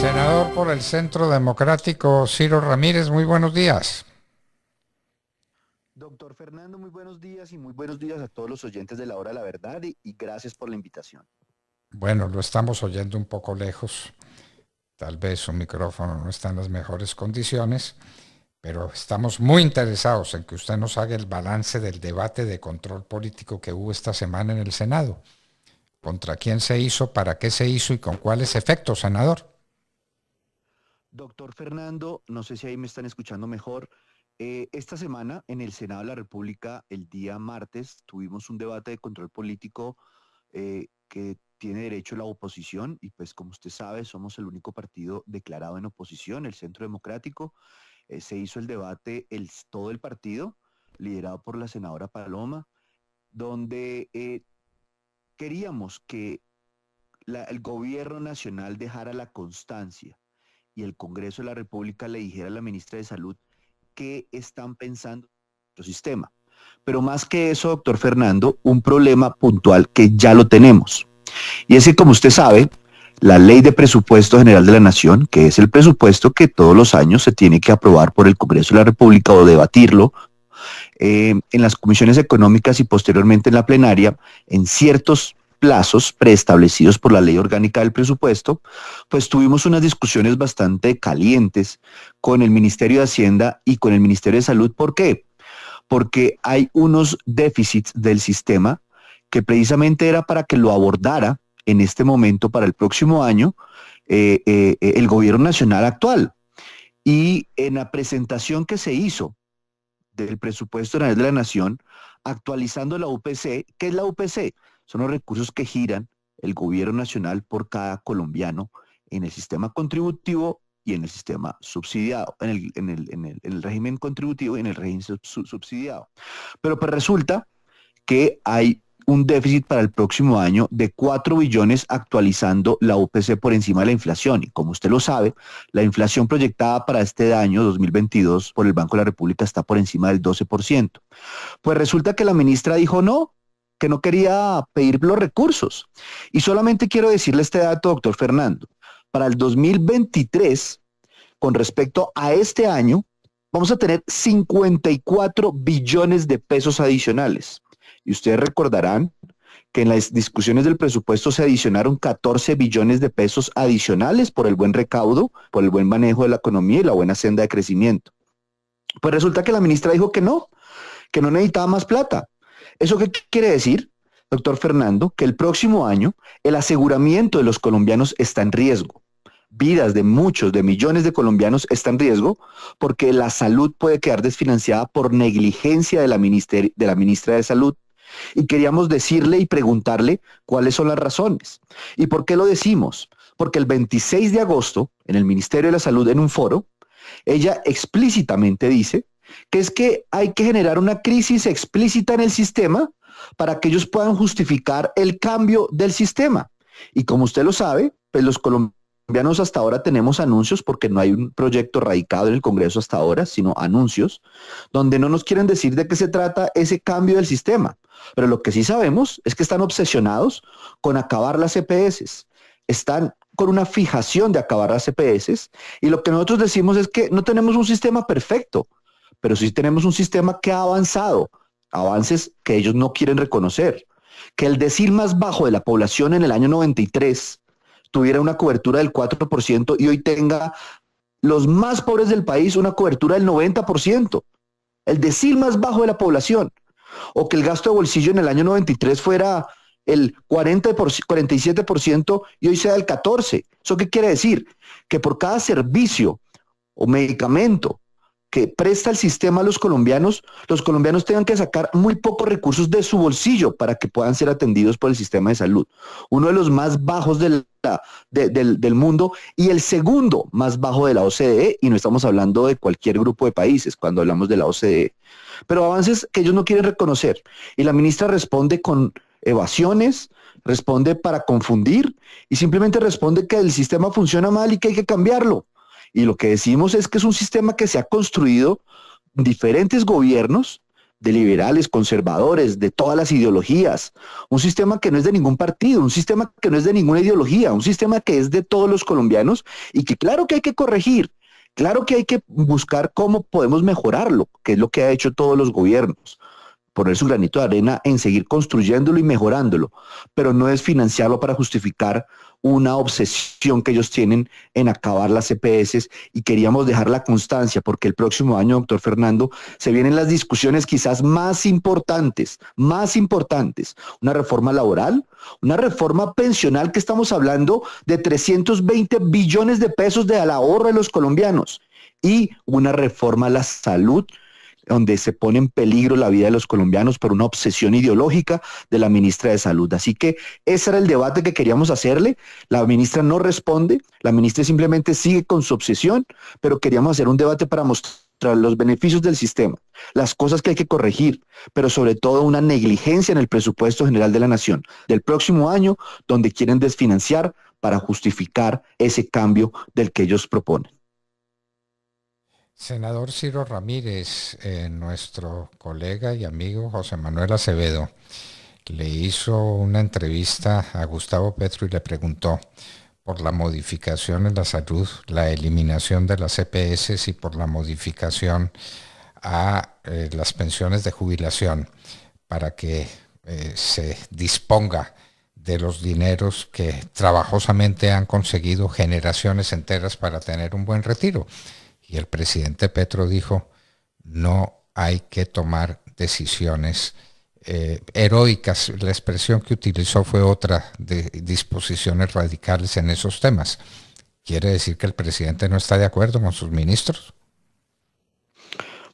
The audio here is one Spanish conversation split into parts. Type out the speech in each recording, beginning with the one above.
Senador por el Centro Democrático, Ciro Ramírez, muy buenos días. Doctor Fernando, muy buenos días y muy buenos días a todos los oyentes de la hora de la verdad y, gracias por la invitación. Bueno, lo estamos oyendo un poco lejos. Tal vez su micrófono no está en las mejores condiciones, pero estamos muy interesados en que usted nos haga el balance del debate de control político que hubo esta semana en el Senado contra quién se hizo, para qué se hizo y con cuáles efectos, senador. Doctor Fernando, no sé si ahí me están escuchando mejor. Eh, esta semana en el Senado de la República, el día martes, tuvimos un debate de control político eh, que tiene derecho la oposición y pues como usted sabe somos el único partido declarado en oposición, el Centro Democrático. Eh, se hizo el debate todo el partido, liderado por la senadora Paloma, donde Queríamos que el gobierno nacional dejara la constancia y el Congreso de la República le dijera a la ministra de Salud qué están pensando en nuestro sistema. Pero más que eso, doctor Fernando, un problema puntual que ya lo tenemos. Y es que, como usted sabe, la Ley de Presupuesto General de la Nación, que es el presupuesto que todos los años se tiene que aprobar por el Congreso de la República o debatirlo eh, en las comisiones económicas y posteriormente en la plenaria, en ciertos plazos preestablecidos por la ley orgánica del presupuesto, pues tuvimos unas discusiones bastante calientes con el Ministerio de Hacienda y con el Ministerio de Salud. ¿Por qué? Porque hay unos déficits del sistema que precisamente era para que lo abordara en este momento para el próximo año eh, eh, el gobierno nacional actual. Y en la presentación que se hizo del presupuesto de la Nación, actualizando la UPC. ¿Qué es la UPC? Son los recursos que giran el gobierno nacional por cada colombiano en el sistema contributivo y en el sistema subsidiado, en el, en el, en el régimen contributivo y en el régimen subsidiado. Pero pues resulta que hay un déficit para el próximo año de 4 billones actualizando la UPC por encima de la inflación. Y como usted lo sabe, la inflación proyectada para este año 2022 por el Banco de la República está por encima del 12%. Pues resulta que la ministra dijo no, que no quería pedir los recursos. Y solamente quiero decirle este dato, doctor Fernando. Para el 2023, con respecto a este año, vamos a tener 54 billones de pesos adicionales. Y ustedes recordarán que en las discusiones del presupuesto se adicionaron 14 billones de pesos adicionales por el buen recaudo, por el buen manejo de la economía y la buena senda de crecimiento. Pues resulta que la ministra dijo que no, que no necesitaba más plata. ¿Eso qué quiere decir, doctor Fernando? Que el próximo año el aseguramiento de los colombianos está en riesgo. Vidas de muchos, de millones de colombianos están en riesgo porque la salud puede quedar desfinanciada por negligencia de la, de la ministra de Salud y queríamos decirle y preguntarle cuáles son las razones. ¿Y por qué lo decimos? Porque el 26 de agosto, en el Ministerio de la Salud, en un foro, ella explícitamente dice que es que hay que generar una crisis explícita en el sistema para que ellos puedan justificar el cambio del sistema. Y como usted lo sabe, pues los colombianos colombianos hasta ahora tenemos anuncios porque no hay un proyecto radicado en el Congreso hasta ahora, sino anuncios, donde no nos quieren decir de qué se trata ese cambio del sistema. Pero lo que sí sabemos es que están obsesionados con acabar las EPS. Están con una fijación de acabar las EPS. Y lo que nosotros decimos es que no tenemos un sistema perfecto, pero sí tenemos un sistema que ha avanzado, avances que ellos no quieren reconocer. Que el decir más bajo de la población en el año 93 tuviera una cobertura del 4% y hoy tenga los más pobres del país una cobertura del 90%, el decil más bajo de la población, o que el gasto de bolsillo en el año 93 fuera el 40 por, 47% y hoy sea el 14%. ¿Eso qué quiere decir? Que por cada servicio o medicamento que presta el sistema a los colombianos, los colombianos tengan que sacar muy pocos recursos de su bolsillo para que puedan ser atendidos por el sistema de salud. Uno de los más bajos del, del, mundo y el segundo más bajo de la OCDE, y no estamos hablando de cualquier grupo de países cuando hablamos de la OCDE, pero avances que ellos no quieren reconocer. Y la ministra responde con evasiones, responde para confundir y simplemente responde que el sistema funciona mal y que hay que cambiarlo. Y lo que decimos es que es un sistema que se ha construido diferentes gobiernos de liberales, conservadores, de todas las ideologías, un sistema que no es de ningún partido, un sistema que no es de ninguna ideología, un sistema que es de todos los colombianos y que claro que hay que corregir, claro que hay que buscar cómo podemos mejorarlo, que es lo que ha hecho todos los gobiernos poner su granito de arena en seguir construyéndolo y mejorándolo, pero no es financiarlo para justificar una obsesión que ellos tienen en acabar las CPS e y queríamos dejar la constancia porque el próximo año, doctor Fernando, se vienen las discusiones quizás más importantes, más importantes. Una reforma laboral, una reforma pensional que estamos hablando de 320 billones de pesos de ahorro de los colombianos y una reforma a la salud donde se pone en peligro la vida de los colombianos por una obsesión ideológica de la ministra de Salud. Así que ese era el debate que queríamos hacerle. La ministra no responde, la ministra simplemente sigue con su obsesión, pero queríamos hacer un debate para mostrar los beneficios del sistema, las cosas que hay que corregir, pero sobre todo una negligencia en el presupuesto general de la nación del próximo año, donde quieren desfinanciar para justificar ese cambio del que ellos proponen. Senador Ciro Ramírez, eh, nuestro colega y amigo José Manuel Acevedo, le hizo una entrevista a Gustavo Petro y le preguntó por la modificación en la salud, la eliminación de las EPS y por la modificación a eh, las pensiones de jubilación para que eh, se disponga de los dineros que trabajosamente han conseguido generaciones enteras para tener un buen retiro. Y el presidente Petro dijo, no hay que tomar decisiones eh, heroicas. La expresión que utilizó fue otra de disposiciones radicales en esos temas. ¿Quiere decir que el presidente no está de acuerdo con sus ministros?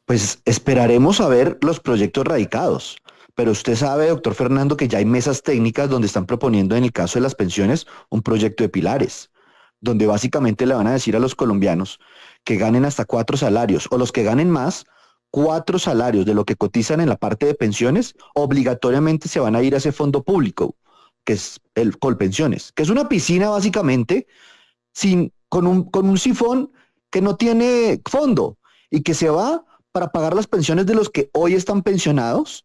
Pues esperaremos a ver los proyectos radicados. Pero usted sabe, doctor Fernando, que ya hay mesas técnicas donde están proponiendo, en el caso de las pensiones, un proyecto de pilares donde básicamente le van a decir a los colombianos que ganen hasta cuatro salarios o los que ganen más, cuatro salarios de lo que cotizan en la parte de pensiones, obligatoriamente se van a ir a ese fondo público, que es el Colpensiones, que es una piscina básicamente sin, con, un, con un sifón que no tiene fondo y que se va para pagar las pensiones de los que hoy están pensionados,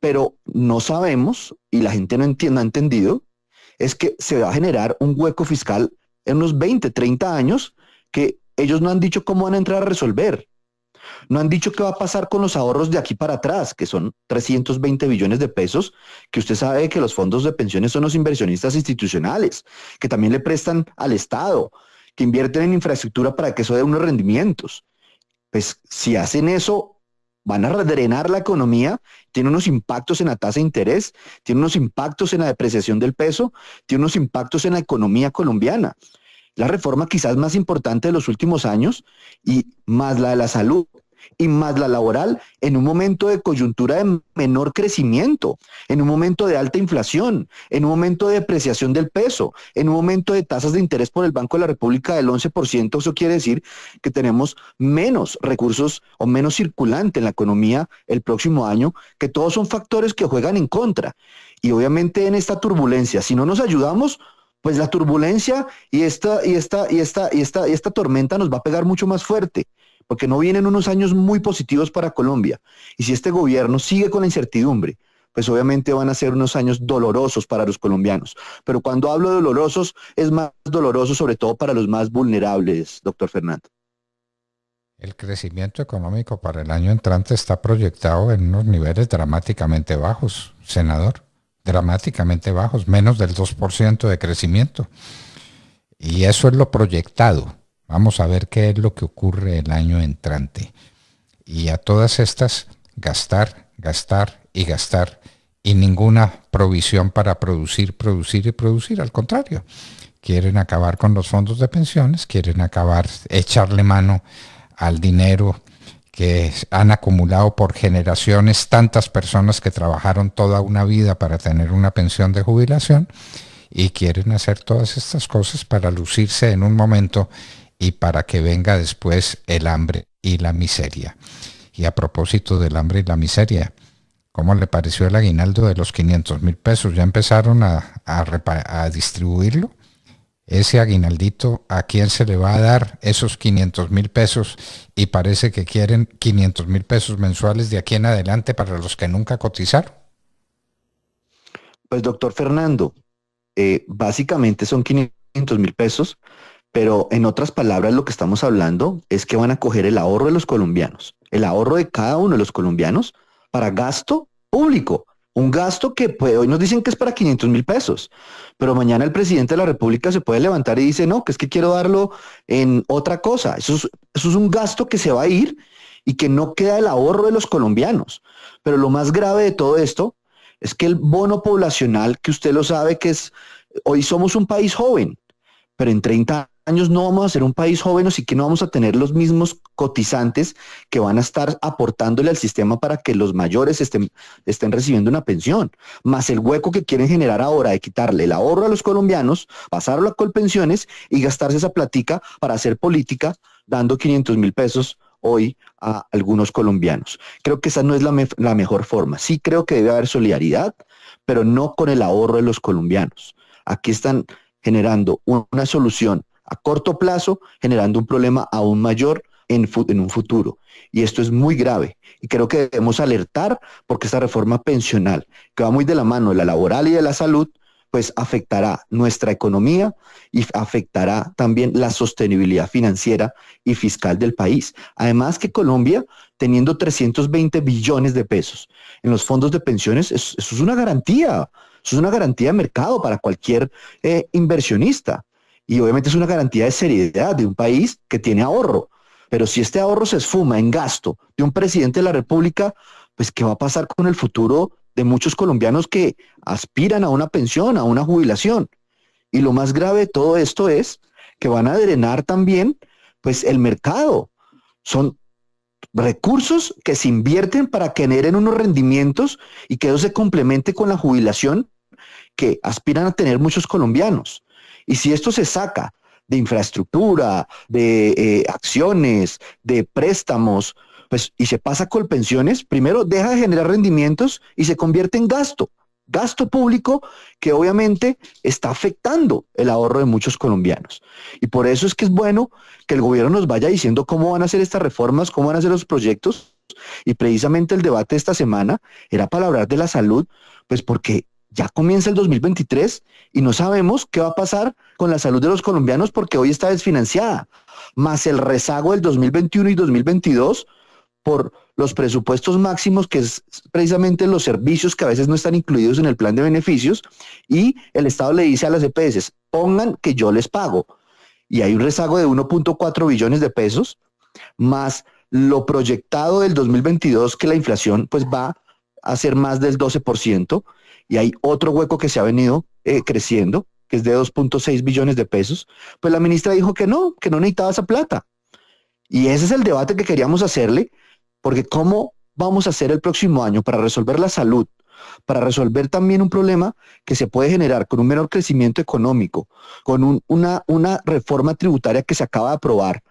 pero no sabemos, y la gente no, entiende, ha entendido, es que se va a generar un hueco fiscal en unos 20, 30 años que ellos no han dicho cómo van a entrar a resolver. No han dicho qué va a pasar con los ahorros de aquí para atrás, que son 320 billones de pesos, que usted sabe que los fondos de pensiones son los inversionistas institucionales, que también le prestan al Estado, que invierten en infraestructura para que eso dé unos rendimientos. Pues si hacen eso, van a drenar la economía, tiene unos impactos en la tasa de interés, tiene unos impactos en la depreciación del peso, tiene unos impactos en la economía colombiana. La reforma quizás más importante de los últimos años y más la de la salud, y más la laboral en un momento de coyuntura de menor crecimiento, en un momento de alta inflación, en un momento de depreciación del peso, en un momento de tasas de interés por el Banco de la República del 11%, eso quiere decir que tenemos menos recursos o menos circulante en la economía el próximo año, que todos son factores que juegan en contra. Y obviamente en esta turbulencia, si no nos ayudamos, pues la turbulencia y esta, y esta, y esta, y esta, y esta tormenta nos va a pegar mucho más fuerte porque no vienen unos años muy positivos para Colombia. Y si este gobierno sigue con la incertidumbre, pues obviamente van a ser unos años dolorosos para los colombianos. Pero cuando hablo de dolorosos, es más doloroso sobre todo para los más vulnerables, doctor Fernando. El crecimiento económico para el año entrante está proyectado en unos niveles dramáticamente bajos, senador, dramáticamente bajos, menos del 2% de crecimiento. Y eso es lo proyectado. Vamos a ver qué es lo que ocurre el año entrante. Y a todas estas, gastar, gastar y gastar. Y ninguna provisión para producir, producir y producir. Al contrario, quieren acabar con los fondos de pensiones, quieren acabar, echarle mano al dinero que han acumulado por generaciones tantas personas que trabajaron toda una vida para tener una pensión de jubilación y quieren hacer todas estas cosas para lucirse en un momento y para que venga después el hambre y la miseria. Y a propósito del hambre y la miseria, ¿cómo le pareció el aguinaldo de los 500 mil pesos? ¿Ya empezaron a, a, distribuirlo? Ese aguinaldito, ¿a quién se le va a dar esos 500 mil pesos? Y parece que quieren 500 mil pesos mensuales de aquí en adelante para los que nunca cotizaron. Pues doctor Fernando, eh, básicamente son 500 mil pesos pero en otras palabras, lo que estamos hablando es que van a coger el ahorro de los colombianos, el ahorro de cada uno de los colombianos para gasto público. Un gasto que pues, hoy nos dicen que es para 500 mil pesos, pero mañana el presidente de la República se puede levantar y dice, no, que es que quiero darlo en otra cosa. Eso es, eso es un gasto que se va a ir y que no queda el ahorro de los colombianos. Pero lo más grave de todo esto es que el bono poblacional, que usted lo sabe, que es, hoy somos un país joven, pero en 30 años años no vamos a ser un país joven, así que no vamos a tener los mismos cotizantes que van a estar aportándole al sistema para que los mayores estén, estén recibiendo una pensión. Más el hueco que quieren generar ahora de quitarle el ahorro a los colombianos, pasarlo a colpensiones y gastarse esa platica para hacer política dando 500 mil pesos hoy a algunos colombianos. Creo que esa no es la, la mejor forma. Sí creo que debe haber solidaridad, pero no con el ahorro de los colombianos. Aquí están generando una solución a corto plazo, generando un problema aún mayor en, un futuro. Y esto es muy grave. Y creo que debemos alertar porque esta reforma pensional, que va muy de la mano de la laboral y de la salud, pues afectará nuestra economía y afectará también la sostenibilidad financiera y fiscal del país. Además que Colombia, teniendo 320 billones de pesos en los fondos de pensiones, eso, es una garantía. Eso es una garantía de mercado para cualquier eh, inversionista. Y obviamente es una garantía de seriedad de un país que tiene ahorro. Pero si este ahorro se esfuma en gasto de un presidente de la República, pues ¿qué va a pasar con el futuro de muchos colombianos que aspiran a una pensión, a una jubilación? Y lo más grave de todo esto es que van a drenar también pues el mercado. Son recursos que se invierten para generen unos rendimientos y que eso se complemente con la jubilación que aspiran a tener muchos colombianos. Y si esto se saca de infraestructura, de eh, acciones, de préstamos, pues y se pasa con pensiones, primero deja de generar rendimientos y se convierte en gasto, gasto público que obviamente está afectando el ahorro de muchos colombianos. Y por eso es que es bueno que el gobierno nos vaya diciendo cómo van a hacer estas reformas, cómo van a hacer los proyectos. Y precisamente el debate esta semana era para hablar de la salud, pues porque ya comienza el 2023 y no sabemos qué va a pasar con la salud de los colombianos porque hoy está desfinanciada, más el rezago del 2021 y 2022 por los presupuestos máximos, que es precisamente los servicios que a veces no están incluidos en el plan de beneficios, y el Estado le dice a las EPS, pongan que yo les pago. Y hay un rezago de 1.4 billones de pesos, más lo proyectado del 2022, que la inflación pues va a ser más del 12%, y hay otro hueco que se ha venido eh, creciendo, que es de 2.6 billones de pesos, pues la ministra dijo que no, que no necesitaba esa plata. Y ese es el debate que queríamos hacerle, porque ¿cómo vamos a hacer el próximo año para resolver la salud? para resolver también un problema que se puede generar con un menor crecimiento económico, con una reforma tributaria que se acaba de aprobar,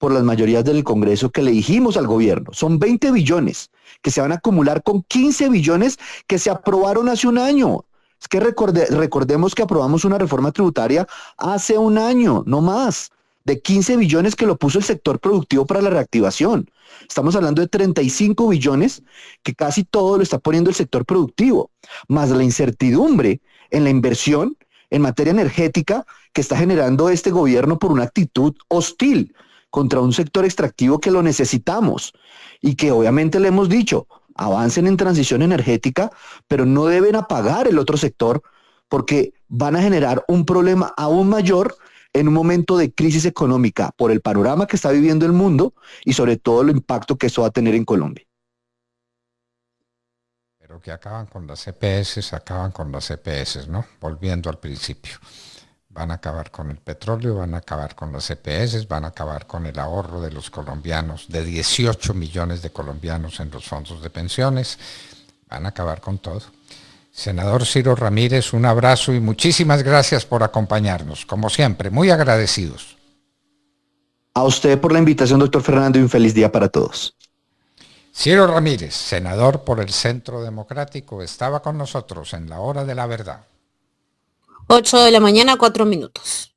por las mayorías del Congreso que le dijimos al gobierno. Son 20 billones que se van a acumular con 15 billones que se aprobaron hace un año. Es que recordemos que aprobamos una reforma tributaria hace un año, no más, de 15 billones que lo puso el sector productivo para la reactivación. Estamos hablando de 35 billones que casi todo lo está poniendo el sector productivo, más la incertidumbre en la inversión en materia energética que está generando este gobierno por una actitud hostil contra un sector extractivo que lo necesitamos y que obviamente le hemos dicho, avancen en transición energética, pero no deben apagar el otro sector porque van a generar un problema aún mayor en un momento de crisis económica por el panorama que está viviendo el mundo y sobre todo el impacto que eso va a tener en Colombia. Pero que acaban con las EPS, acaban con las EPS, ¿no? Volviendo al principio. Van a acabar con el petróleo, van a acabar con las EPS, van a acabar con el ahorro de los colombianos, de 18 millones de colombianos en los fondos de pensiones, van a acabar con todo. Senador Ciro Ramírez, un abrazo y muchísimas gracias por acompañarnos. Como siempre, muy agradecidos. A usted por la invitación, doctor Fernando, y un feliz día para todos. Ciro Ramírez, senador por el Centro Democrático, estaba con nosotros en la hora de la verdad. 8 de la mañana, 4 minutos.